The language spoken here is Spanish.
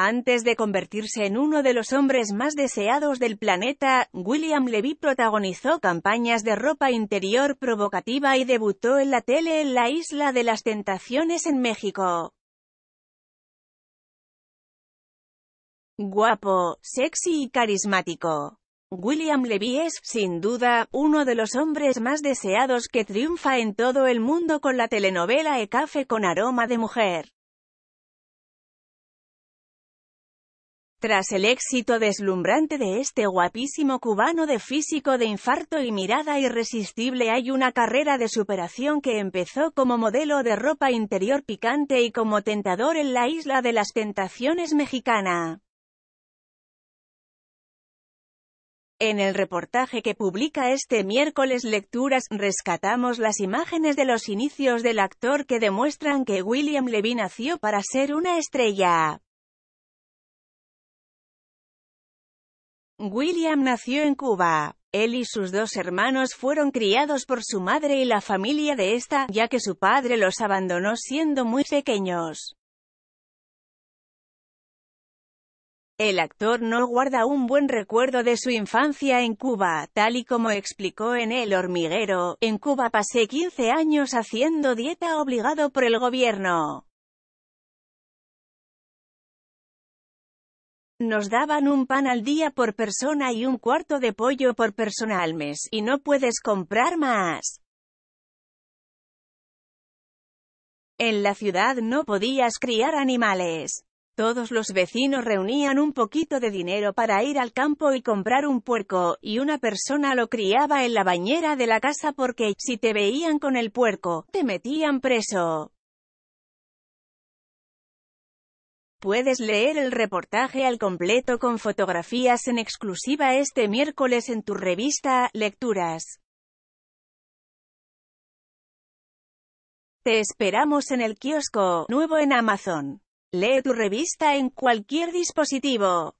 Antes de convertirse en uno de los hombres más deseados del planeta, William Levy protagonizó campañas de ropa interior provocativa y debutó en la tele en la Isla de las Tentaciones en México. Guapo, sexy y carismático. William Levy es, sin duda, uno de los hombres más deseados que triunfa en todo el mundo con la telenovela E Café con aroma de mujer. Tras el éxito deslumbrante de este guapísimo cubano de físico de infarto y mirada irresistible hay una carrera de superación que empezó como modelo de ropa interior picante y como tentador en la isla de las tentaciones mexicana. En el reportaje que publica este miércoles Lecturas, rescatamos las imágenes de los inicios del actor que demuestran que William Levy nació para ser una estrella. William nació en Cuba. Él y sus dos hermanos fueron criados por su madre y la familia de esta, ya que su padre los abandonó siendo muy pequeños. El actor no guarda un buen recuerdo de su infancia en Cuba, tal y como explicó en El hormiguero, en Cuba pasé 15 años haciendo dieta obligado por el gobierno. Nos daban un pan al día por persona y un cuarto de pollo por persona al mes, y no puedes comprar más. En la ciudad no podías criar animales. Todos los vecinos reunían un poquito de dinero para ir al campo y comprar un puerco, y una persona lo criaba en la bañera de la casa porque, si te veían con el puerco, te metían preso. Puedes leer el reportaje al completo con fotografías en exclusiva este miércoles en tu revista Lecturas. Te esperamos en el kiosco, nuevo en Amazon. Lee tu revista en cualquier dispositivo.